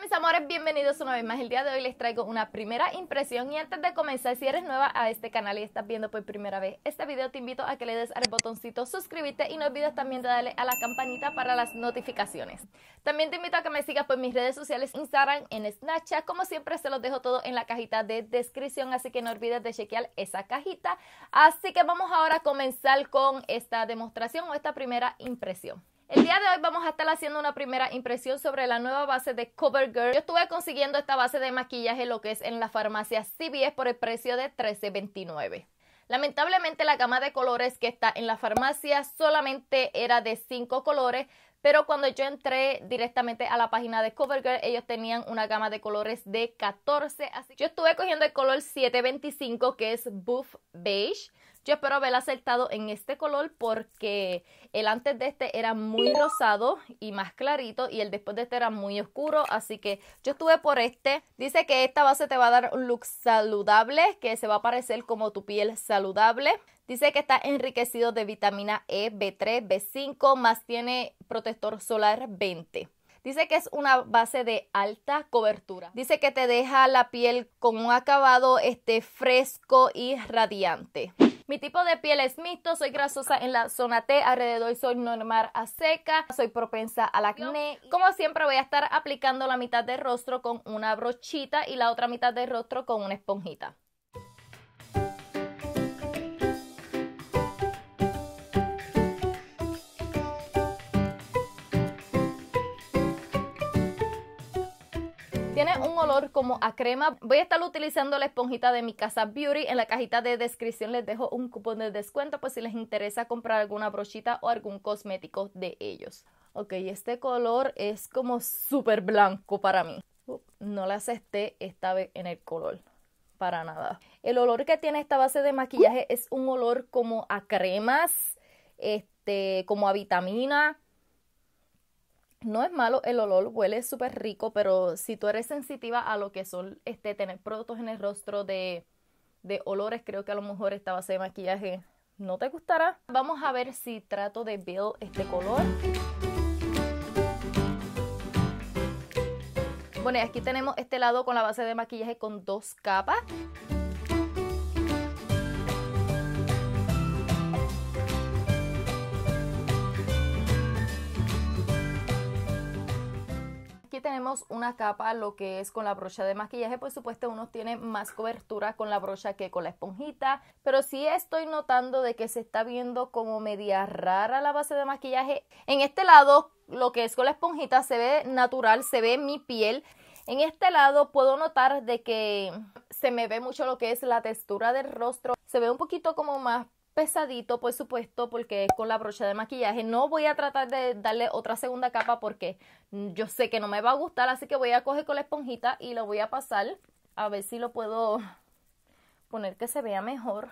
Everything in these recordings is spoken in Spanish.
mis amores, bienvenidos una vez más. El día de hoy les traigo una primera impresión y antes de comenzar, si eres nueva a este canal y estás viendo por primera vez este video, te invito a que le des al botoncito suscribirte y no olvides también de darle a la campanita para las notificaciones. También te invito a que me sigas por mis redes sociales, Instagram, en Snapchat. Como siempre, se los dejo todo en la cajita de descripción, así que no olvides de chequear esa cajita. Así que vamos ahora a comenzar con esta demostración o esta primera impresión. El día de hoy vamos a estar haciendo una primera impresión sobre la nueva base de CoverGirl. Yo estuve consiguiendo esta base de maquillaje lo que es en la farmacia CVS por el precio de $13.29. Lamentablemente la gama de colores que está en la farmacia solamente era de 5 colores, pero cuando yo entré directamente a la página de CoverGirl, ellos tenían una gama de colores de 14, así que yo estuve cogiendo el color 725 que es Buff Beige. Yo espero haberla acertado en este color porque el antes de este era muy rosado y más clarito y el después de este era muy oscuro, así que yo estuve por este. Dice que esta base te va a dar un look saludable, que se va a parecer como tu piel saludable. Dice que está enriquecido de vitamina E, B3, B5, más tiene protector solar 20. Dice que es una base de alta cobertura. Dice que te deja la piel con un acabado este, fresco y radiante. Mi tipo de piel es mixto, soy grasosa en la zona T, alrededor soy normal a seca, soy propensa al acné. Como siempre voy a estar aplicando la mitad del rostro con una brochita y la otra mitad del rostro con una esponjita. Tiene un olor como a crema. Voy a estar utilizando la esponjita de mi casa Beauty. En la cajita de descripción les dejo un cupón de descuento por pues, si les interesa comprar alguna brochita o algún cosmético de ellos. Ok, este color es como súper blanco para mí. no la acepté esta vez en el color para nada. El olor que tiene esta base de maquillaje es un olor como a cremas, este, como a vitamina. No es malo el olor, huele súper rico, pero si tú eres sensitiva a lo que son este, tener productos en el rostro de, de olores, creo que a lo mejor esta base de maquillaje no te gustará. Vamos a ver si trato de build este color. Bueno, y aquí tenemos este lado con la base de maquillaje con dos capas. tenemos una capa, lo que es con la brocha de maquillaje, por supuesto uno tiene más cobertura con la brocha que con la esponjita, pero sí estoy notando de que se está viendo como media rara la base de maquillaje. En este lado, lo que es con la esponjita se ve natural, se ve mi piel. En este lado puedo notar de que se me ve mucho lo que es la textura del rostro. Se ve un poquito como más pesadito, por supuesto, porque es con la brocha de maquillaje. No voy a tratar de darle otra segunda capa porque yo sé que no me va a gustar, así que voy a coger con la esponjita y lo voy a pasar a ver si lo puedo poner que se vea mejor.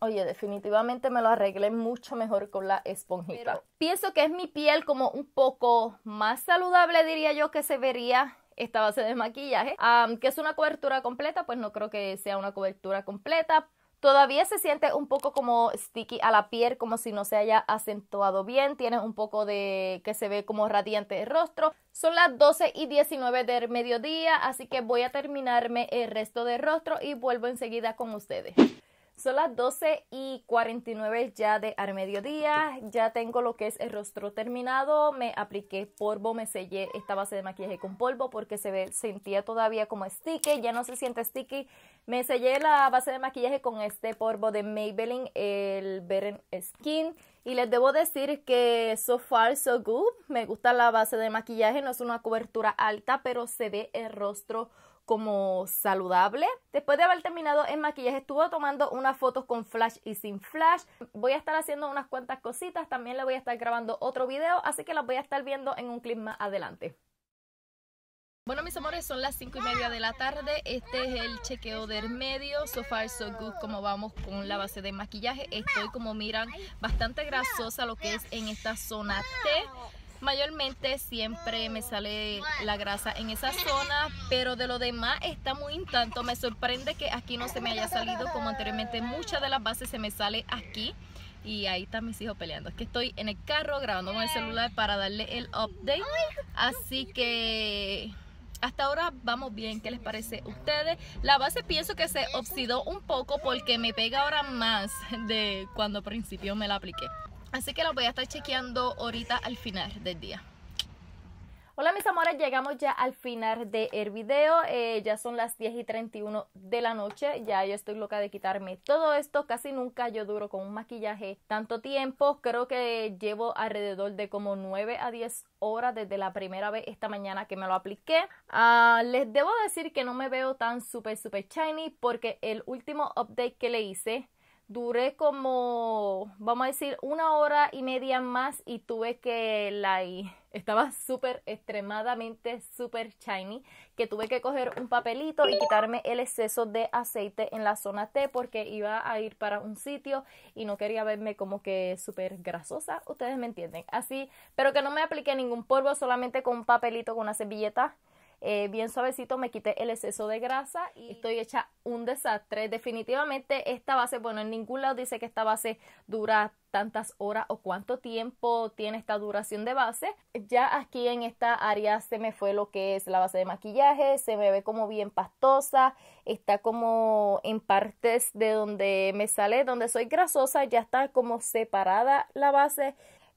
Oye, definitivamente me lo arreglé mucho mejor con la esponjita. pienso que es mi piel como un poco más saludable, diría yo, que se vería esta base de maquillaje. que es una cobertura completa, pues no creo que sea una cobertura completa, Todavía se siente un poco como sticky a la piel, como si no se haya acentuado bien. Tiene un poco de que se ve como radiante el rostro. Son las 12 y 19 del mediodía, así que voy a terminarme el resto del rostro y vuelvo enseguida con ustedes. Son las 12 y 49 ya de al mediodía. Ya tengo lo que es el rostro terminado. Me apliqué polvo, me sellé esta base de maquillaje con polvo porque se ve, sentía todavía como sticky. Ya no se siente sticky. Me sellé la base de maquillaje con este polvo de Maybelline, el Beren Skin. Y les debo decir que so far so good. Me gusta la base de maquillaje. No es una cobertura alta, pero se ve el rostro como saludable. Después de haber terminado el maquillaje, estuvo tomando unas fotos con flash y sin flash. Voy a estar haciendo unas cuantas cositas, también le voy a estar grabando otro video, así que las voy a estar viendo en un clip más adelante. Bueno, mis amores, son las 5 y media de la tarde. Este es el chequeo del medio. So far, so good. Como vamos con la base de maquillaje. Estoy, como miran, bastante grasosa lo que es en esta zona T mayormente siempre me sale la grasa en esa zona, pero de lo demás está muy intacto. Me sorprende que aquí no se me haya salido como anteriormente. Muchas de las bases se me sale aquí y ahí están mis hijos peleando. Es que estoy en el carro grabando con el celular para darle el update. Así que hasta ahora vamos bien. ¿Qué les parece a ustedes? La base pienso que se oxidó un poco porque me pega ahora más de cuando al principio me la apliqué. Así que los voy a estar chequeando ahorita al final del día. Hola mis amores, llegamos ya al final del video, eh, ya son las 10 y 31 de la noche, ya yo estoy loca de quitarme todo esto, casi nunca yo duro con un maquillaje tanto tiempo, creo que llevo alrededor de como 9 a 10 horas desde la primera vez esta mañana que me lo apliqué. Ah, les debo decir que no me veo tan súper super shiny porque el último update que le hice duré como, vamos a decir, una hora y media más y tuve que la... estaba súper, extremadamente, súper shiny, que tuve que coger un papelito y quitarme el exceso de aceite en la zona T porque iba a ir para un sitio y no quería verme como que súper grasosa, ustedes me entienden. Así, pero que no me apliqué ningún polvo, solamente con un papelito, con una servilleta eh, bien suavecito, me quité el exceso de grasa y estoy hecha un desastre. Definitivamente esta base, bueno, en ningún lado dice que esta base dura tantas horas o cuánto tiempo tiene esta duración de base. Ya aquí en esta área se me fue lo que es la base de maquillaje, se me ve como bien pastosa, está como en partes de donde me sale, donde soy grasosa, ya está como separada la base.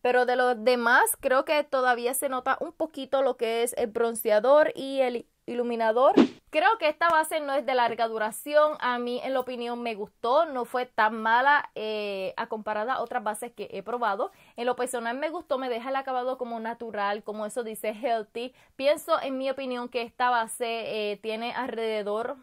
Pero de los demás creo que todavía se nota un poquito lo que es el bronceador y el iluminador. Creo que esta base no es de larga duración. A mí, en la opinión, me gustó. No fue tan mala eh, a comparada a otras bases que he probado. En lo personal me gustó. Me deja el acabado como natural, como eso dice healthy. Pienso, en mi opinión, que esta base eh, tiene alrededor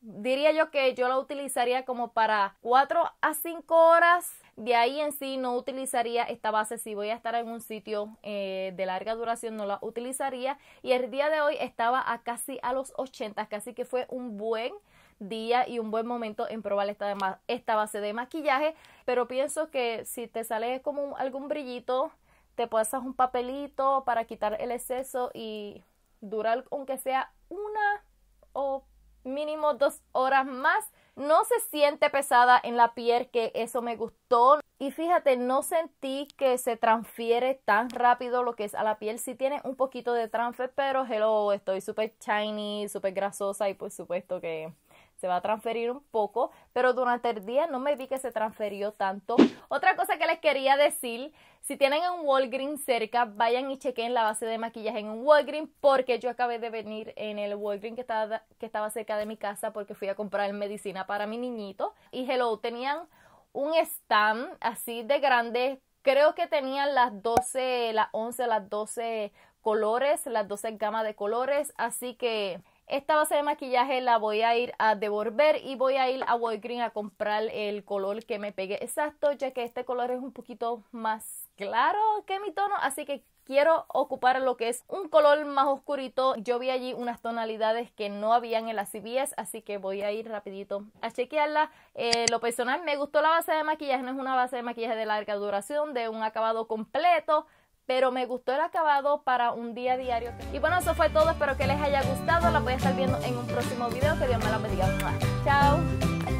diría yo que yo la utilizaría como para 4 a 5 horas. De ahí en sí no utilizaría esta base. Si voy a estar en un sitio eh, de larga duración no la utilizaría. Y el día de hoy estaba a casi a los 80, Casi que fue un buen día y un buen momento en probar esta, esta base de maquillaje. Pero pienso que si te sale como algún brillito, te hacer un papelito para quitar el exceso y durar aunque sea una o mínimo dos horas más. No se siente pesada en la piel, que eso me gustó. Y fíjate, no sentí que se transfiere tan rápido lo que es a la piel. Sí tiene un poquito de transfer, pero hello, estoy súper shiny, súper grasosa y por supuesto que se va a transferir un poco, pero durante el día no me vi que se transfirió tanto. Otra cosa que les quería decir si tienen un Walgreens cerca, vayan y chequen la base de maquillaje en un Walgreens porque yo acabé de venir en el Walgreens que estaba, que estaba cerca de mi casa porque fui a comprar medicina para mi niñito. Y hello, tenían un stand así de grande. Creo que tenían las 12, las 11, las 12 colores, las 12 gamas de colores. Así que esta base de maquillaje la voy a ir a devolver y voy a ir a Walgreens a comprar el color que me pegue exacto, ya que este color es un poquito más claro que mi tono, así que quiero ocupar lo que es un color más oscurito. Yo vi allí unas tonalidades que no habían en las CBS, así que voy a ir rapidito a chequearla. Eh, lo personal, me gustó la base de maquillaje, no es una base de maquillaje de larga duración, de un acabado completo. Pero me gustó el acabado para un día diario. Y bueno, eso fue todo. Espero que les haya gustado. La voy a estar viendo en un próximo video. Que Dios me la bendiga. Chao.